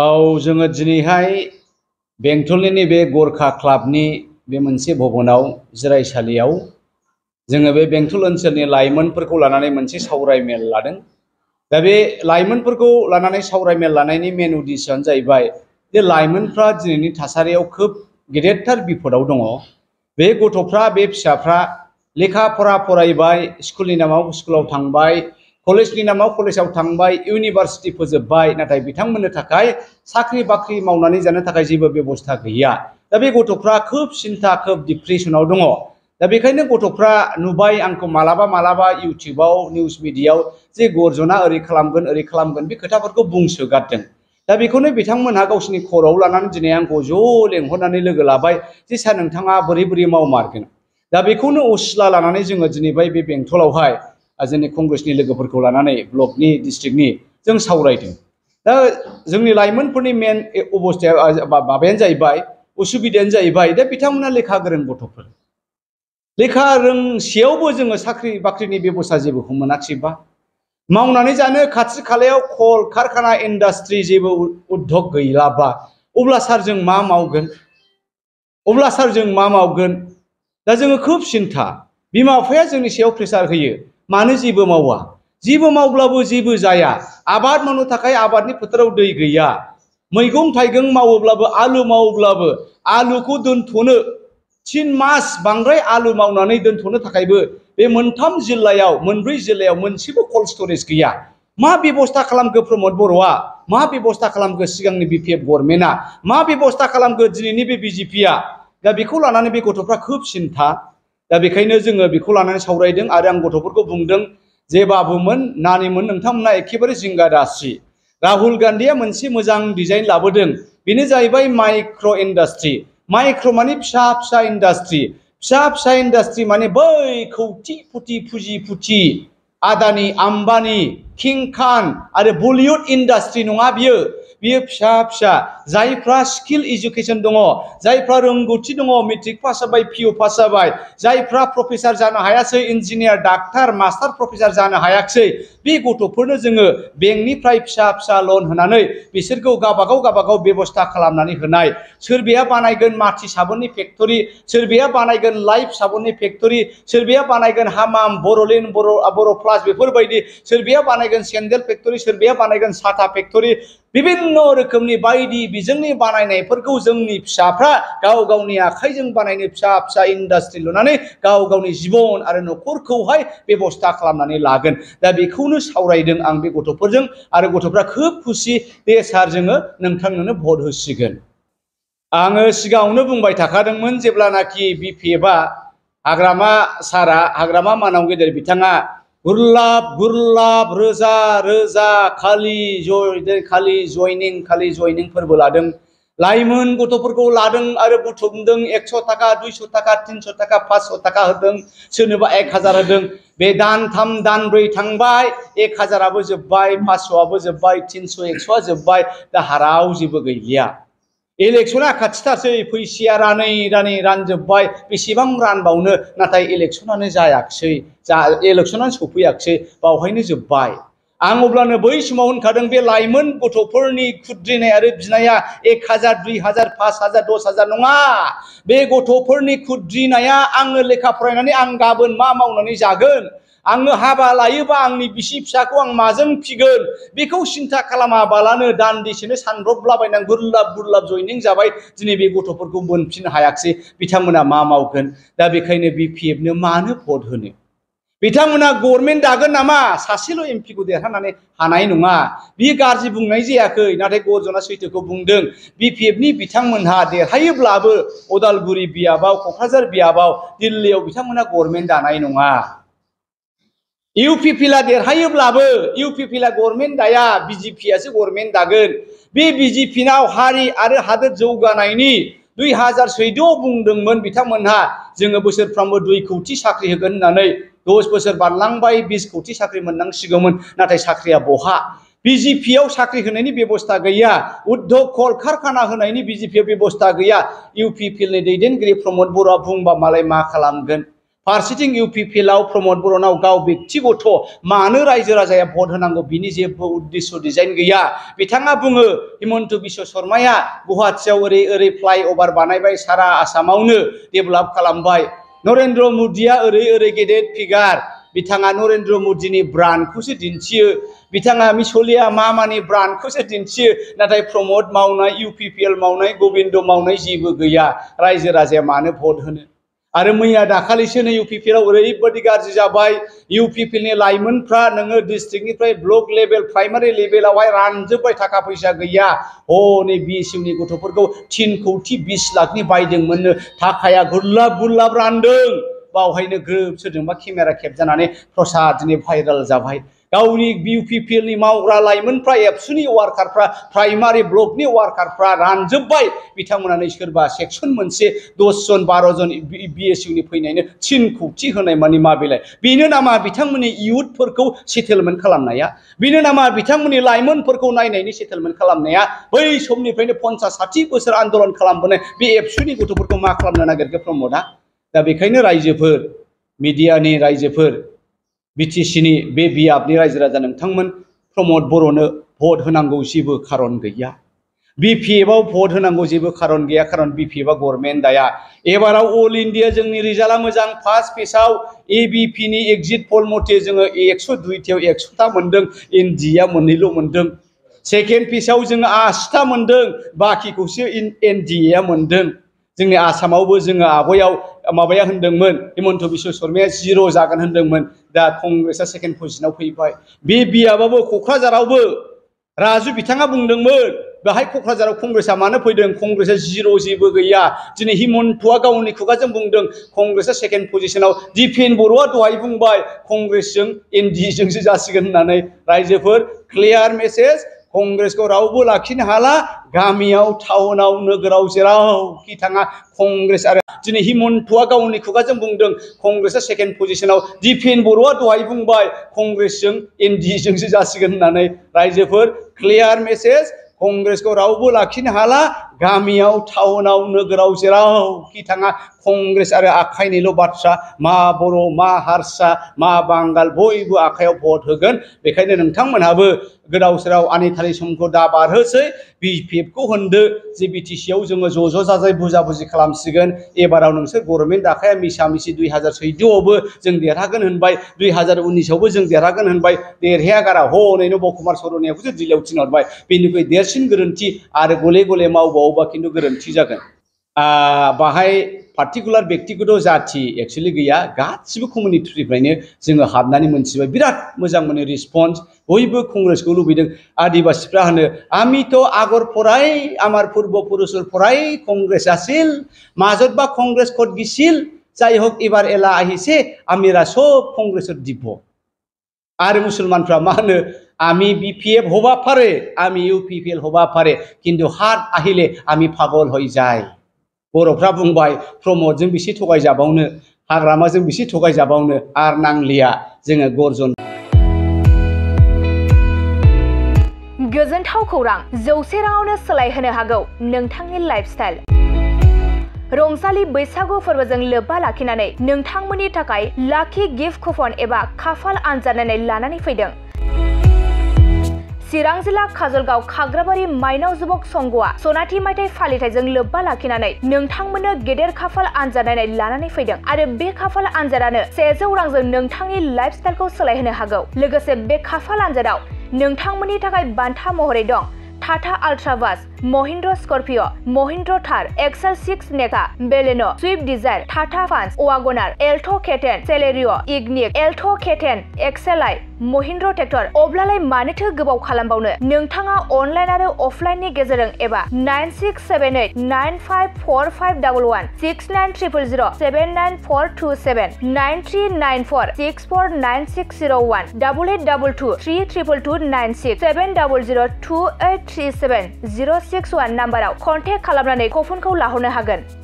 औ जोङो दिनैहाय बेंटलनि नैबे गरखा क्लाबनि बे मोनसे भवनाव जिरायसालियाव जोङो बे बेंटल ओनसोलनि लाइमोनफोरखौ लानानै मोनसे सावराय मेल लादों दा बे लाइमोनफोरखौ लानानै सावराय मेल लानायनि मेन उद्देश्यआनो जाहैबाय जे लाइमोनफ्रा दिनैनि थासारियाव खोब गेदेरथार बिफदआव दङ बे गथ'फ्रा बे फिसाफ्रा लेखा फरा फरायबाय स्कुलनि नामाव स्कुलाव थांबाय कलेज नामाव कलेजाव थांबाय इउनिभार्सिटि फोजोबबाय नाथाय बिथांमोननो थाखाय साख्रि बाख्रि मावनानै जानो थाखाय गैया दा बे गथ'फ्रा खोब सिन्था खोब डिप्रेसनाव दङ दा बेखायनो गथ'फ्रा नुबाय आंखौ मालाबा मालाबा इउटुबाव जे गर्जना ओरै खालामगोन ओरै खालामगोन बे खोथाफोरखौ बुंसोगारदों दा बेखौनो बिथांमोनहा गावसिनि खर'आव लानानै दिनै आंखौ ज' लेंहरनानै लोगो लाबाय जे सार नोंथाङा बोरै बोरै मावमारगोन दा बेखौनो असिला लानानै जोङो दिनैबाय बे बेंटलावहाय जोंनि कंग्रेसनि लोगोफोरखौ लानानै ब्लकनि डिस्ट्रिक्टनि जों सावरायदों दा जोंनि लाइमोनफोरनि मेन अबस्थाया माबायानो जाहैबाय उसुबिदायानो जाहैबाय दा बिथांमोना लेखा गोरों गथ'फोर लेखा रोंसेयावबो जोङो साख्रि बाख्रिनि बेब'स्था जेबोखौ मोनाखिसैबा मावनानै जानो खाथि खालायाव कल कारखाना इन्डास्ट्रि जेबो उद्धग गैलाबा अब्ला सार जों मा मावगोन अब्ला सार जों मा मावगोन दा जोङो खोब सिन्था बिमा बिफाया जोंनि सायाव प्रेसार होयो mana zibu mawa? Zibu mau blabu zibu zaya. Abad mana takai abad ni putera udah gaya. Mengung taygung mau blabu alu mau blabu alu ku dun thune. mas bangrai alu mau nani dun thune takai bu. Be mentam jilayau, menri jilayau, mencibu cold storage gaya. Ma bi bosta kalam ke promote borwa. Ma bi bosta kalam ke sigang ni BPF gormena. Ma bi bosta kalam ke jini ni BPGP ya. Gak bikul anani bi kotopra khub sinta. दा बेखायनो जोङो बेखौ लानानै सावरायदों आरो आं गथ'फोरखौ बुंदों जे बाबुमोन नानिमोन नोंथांमोना एखेबारे जिंगा दासि राहुल गान्धीया मोनसे मोजां डिजाइन लाबोदों बेनो जाहैबाय माइक्र' इन्डास्ट्रि माइक्र' माने फिसा फिसा इन्डास्ट्रि फिसा फिसा इन्डास्ट्रि माने बै खौथि फुथि फुजि फुथि आदानि आम्बानि किं खान आरो बलिउड इन्डास्ट्रि नङा बियो बियो फिसा फिसा जायफ्रा स्किल इडुकेसन दङ जायफ्रा रोंगौथि दङ मेट्रिक पास जाबाय पिअ पास जाबाय जायफ्रा प्रफेसार जानो हायासै इन्जिनियार डाक्टार मास्टार प्रफेसार जानो हायाखिसै बे गथ'फोरनो जोङो बेंकनिफ्राय फिसा फिसा लन होनानै बिसोरखौ गावबागाव गावबागाव बेबस्था खालामनानै होनाय सोरबाया बानायगोन माथि साबोननि फेक्ट'रि सोरबाया बानायगोन लाइफ साबोननि फेक्ट'रि सोरबाया बानायगोन हामाम बर'लेण्ड बर' बर' प्लास बेफोरबायदि सोरबाया बानायगोन सेन्देल फेक्ट'रि सोरबाया बानायगोन साथा फेक्ट'रि बिभिन्न भिन्न रोखोमनि बायदि बिजोंनि बानायनायफोरखौ जोंनि फिसाफ्रा गाव गावनि आखाइजों बानायनाय फिसा फिसा इन्डास्ट्रि लुनानै गाव गावनि जिबन आरो न'खरखौहाय बेबस्था खालामनानै लागोन दा बेखौनो सावरायदों आं बे गथ'फोरजों आरो गथ'फ्रा खोब खुसि दे सार जोङो नोंथांनोनो भट होसिगोन आङो सिगाङावनो बुंबाय थाखादोंमोन जेब्लानाखि बि पि एफआ हाग्रामा सारा हाग्रामा मानाव गेदेर बिथाङा गुरलाब गुरलाब रोजा रोजा खालि जय खालि जयनिं खालि जयनिं फोरबो लादों लाइमोन गथ'फोरखौ लादों आरो बुथुमदों एकस' थाखा दुइस' थाखा तिनस' थाखा पासस' थाखा होदों सोरनोबा एक हाजार होदों बे दानथाम दानब्रै थांबाय एक हाजाराबो जोब्बाय पासस'आबो जोब्बाय तिनस' एकस'आ इलेक्सना खाथिथारसै फैसाया रानै रानै रानजोब्बाय बेसेबां रानबावनो नाथाय इलेक्सनानो जायाखसै जा इलेक्सनानो सफैयाखिसै बावहायनो जोब्बाय आं अब्लानो बै समाव होनखादों बे लाइमोन गथ'फोरनि खुद्रिनाय आरो बिनाया एक हाजार दुइ हाजार पास हाजार दस हाजार नङा बे गथ'फोरनि खुद्रिनाया आङो लेखा फरायनानै आं गाबोन मा मावनानै जागोन आङो हाबा लायोबा आंनि बिसि फिसाखौ आं माजों फिगोन बेखौ सिन्था खालामाबालानो दान्दिसेनो सानब्रबलाबायनां गुरलाब गुरलाब जयनिं जाबाय दिनै बे गथ'फोरखौ मोनफिननो हायाखिसै बिथांमोना मा मावगोन दा बेखायनो बि पि एफनो मानो भट होनो बिथांमोना गभर्नमेन्ट दागोन नामा सासेल' एमपिखौ देरहानानै हानाय नङा बियो गाज्रि बुंनाय जायाखै नाथाय गर्जना सैथोखौ बुंदों बिपिएफनि बिथांमोनहा देरहायोब्लाबो उदालगुरि बियाबाव क'क्राझार बियाबाव दिल्लीयाव बिथांमोना गभर्नमेन्ट दानाय नङा इउपिपिला देरहायोब्लाबो इउपिपिला गभर्नमेन्ट दाया बिजेपियासो गभर्नमेन्ट दागोन बे बिजेपिनाव हारि आरो हादोर जौगानायनि दुइ हाजार सैद'आव बुंदोंमोन बिथांमोनहा जोङो बोसोरफ्रामबो दुइ खौटि साख्रि होगोन होननानै दस बोसोर बारलांबाय बिस खौथि साख्रि मोननांसिगौमोन नाथाय साख्रिया बहा बिजेपिआव साख्रि होनायनि बेबस्था गैया उद्धव कल कारखाना होनायनि बिजेपिआव बेबस्था गैया इउपिपिएलनि दैदेनगिरि प्रमद बर'आ बुंबा मालाय मा खालामगोन फारसेथिं इउपिपिएलआव प्रमद बर'नाव गाव बेक्तिगत मानो रायजो राजाया भट होनांगौ बिनि जेबो उद्देश्य डिजाइन गैया बिथाङा बुङो हिमन्त बिश्व शर्माया गुवाहाटियाव ओरै ओरै फ्लाइअभार बानायबाय सारा आसामावनो डेभेलप नरेन्द्र मदिया ओरै ओरै गेदेद फिगार बिथाङा नरेन्द्र मदिनि ब्रान्डखौसो दिन्थियो बिथाङा मिसलिया मामानि ब्रान्डखौसो दिन्थियो नाथाय प्रमद मावनाय इउ पि पि एल मावनाय गबिन्द मावनाय जेबो गैया रायजो राजाया मानो भट होनो और मैया दाखालिसो नै इउ पि पि एलाव ओरैबादि गाज्रि जाबाय इउ पि पि एलनि लाइमोनफ्रा नोङो डिस्ट्रिक्टनिफ्राय ब्लक लेभेल प्राइमारि लेभेलावहाय रानजोब्बाय थाखा फैसा गैया हनै बि एस इउनि गथ'फोरखौ थिन खौथि बिस लाखनि बायदोंमोननो थाखाया गुरलाब गुरलाब रानदों बावहायनो ग्रोब सोरजोंबा केमेरा खेबजानानै प्रसाद दिनै भाइरेल जाबाय गावनि बिउपिपिएलनि मावग्रा लाइमोनफ्रा एबसुनि वार्कारफ्रा प्राइमारि ब्लकनि वार्कारफ्रा रानजोब्बाय बिथांमोनानो सोरबा सेक्सन मोनसे दसजन बार'जन बिएसइउनि फैनायनो थिन खौथि होनाय मानि मा बेलाय बेनो नामा बिथांमोननि इयुथफोरखौ सेटेलमेन्ट खालामनाया बेनो नामा बिथांमोननि लाइमोनफोरखौ नायनायनि सेटेलमेन्ट खालामनाया बै समनिफ्रायनो पन्सास साथि बोसोर आन्दलन खालामबोनाय बे एबसुनि गथ'फोरखौ मा खालामनो नागिरखो प्रमदआ दा बेखायनो रायजोफोर मिडियानि रायजोफोर बीटीसी बे रायजो राजा नोंथांमोन प्रमद बर'नो भट होनांगौ जेबो कारण गई बिपिएफआव भट होनांगौ जेबो कारण गई कारण बिपिएफआ गवर्नमेंट दाया एबाराव अल इन्डिया जोंनि रिजाल्टआ मोजां फार्स्ट पेजाव एबिपिनि एक्जिट पल मथे जोङो एकस' दुइथायाव एकस'था मोन्दों एनडिएआ मोननैल' मोन्दों सेकेन्ड पेजाव जोङो आसिथा एन डी ए मोन्दों जोंनि आसामावबो जोङो माबाया होन्दोंमोन हिमन्त बिश्व शर्माया जिर' जागोन होन्दोंमोन दा कंग्रेसा सेकेन्ड पजिसनाव फैबाय बे बियाबाबो क'क्राझारावबो राजु बिथाङा बुंदोंमोन बेहाय क'क्राझाराव कंग्रेसा मानो फैदों कंग्रेसा जिर' जेबो गैया दिनै हिमन्तआ गावनि खुगाजों बुंदों कंग्रेसा सेकेन्ड पजिसनाव दिपेन बर'आ दहाय बुंबाय कंग्रेसजों एन डि एजोंसो जासिगोन होननानै रायजोफोर क्लियार मेसेज कंग्रेसखौ रावबो लाखिनो हाला गामियाव टाउनाव नोगोराव जेरावखि थाङा कंग्रेस आरो दिनै हिमन्तआ गावनि खुगाजों बुंदों कंग्रेसा सेकेन्ड पजिसनाव दिपेन बर'आ दहाय बुंबाय कंग्रेसजों एनडिएजोंसो जासिगोन होननानै रायजोफोर क्लियार मेसेज कंग्रेसखौ रावबो लाखिनो हाला गामियाव टाउनाव नोगोराव जेरावखि थाङा कंग्रेस आरो आखाइनिल' बाथ्रा मा बर' मा हारसा मा बांगाल बयबो आखाइयाव भट होगोन बेखायनो नोंथांमोनहाबो गोदाव सोराव आनि थानि समखौ दा बारहोसै बि पि एफखौ होनदो जे बि टि सियाव जोङो ज' ज' जाजाय बुजा बुजि खालामसिगोन एबाराव नोंसोर गभर्नमेन्ट दाखाया मिसा मिसि दुइ हाजार सैद'आवबो जों देरहागोन होनबाय दुइ हाजार उन्निसावबो जों देरहागोन होनबाय देरहाया गारा हनैनो बकुमार सर'नियाखौसो दिल्लीयाव थिनहरबाय बेनिफ्राय देरसिन गोरोन्थि आरो गले गले मावबाव मावोबा खिन्थु गोरोन्थि जागोन बाहाय पार्टिकुलार बेक्तिगत जाथि एक्सुलि गैया गासिबो कमिउनिटिनिफ्रायनो जोङो हाबनानै मोनथिबाय बिराद मोजां मोनो रिसपन्स बयबो कंग्रेसखौ लुबैदों आदिबासिफ्रा होनो आमिथ' आगर फराय आमार पुर्ब पुरुषर फराय कंग्रेस आसिल মাজত বা কংগ্रेस কट গিছিল যাই হক এবার এলা আহিছে আমিরা সব কংগ্রেসের দিব आरो मुसलमानफ्रा मा होनो আমি বিপিএফ হবা পারে আমি ইউপিপিএল হবা পারে কিন্তু হাত আহিলে আমি পাগল হয়ে যাই বর'फ्रा बुंबाय प्रमदजों बिसि थगायजाबावनो हाग्रामाजों बिसि थगायजाबावनो आरो नांलिया जोङो गर्जन गोजोनथाव खौरां जौसे राङावनो सोलायहोनो हागौ नोंथांनि लाइफस्टाइल रंजालि बैसागु फोरबोजों लोब्बा लाखिनानै नोंथांमोननि थाखाय लाखि गिफ्ट कुपन एबा खाफाल आनजाद नायनाय लानानै फैदों चिरां जिल्ला खाजलगाव खाग्राबारि माइनाव जुबक संघआ सनाथि माइथाय फालिथायजों लोब्बा लाखिनानै नोंथांमोननो गेदेर खाफाल आन्जानायनाय लानानै फैदों आरो बे खाफाल आन्जादानो सेजौ रांजों नोंथांनि लाइफ स्टाइलखौ सोलायहोनो हागौ लोगोसे बे खाफाल आन्जादाव नोंथांमोननि थाखाय बान्था महरै दं টাটা আলট্রাভাস Mahindra Scorpio Mahindra Thar XL six Nexa Baleno Swift Dzire Tata Punch WagonR Alto K ten Celerio Ignis Alto K ten এক্সেলাই महिन्द्र ट्रेक्टर अब्लालाय मानोथो गोबाव खालामबावनो नोंथाङा अनलाइन आरो अफलाइननि गेजेरजों एबा nine six seven eight nine five four five double one six nine triple zero' seven nine four two seven nine three nine four six four nine six zero' one double eight double two three triple two nine six seven double zero' two eight three seven zero' six one नाम्बाराव contact खालामनानै कफनखौ लाहरनो हागोन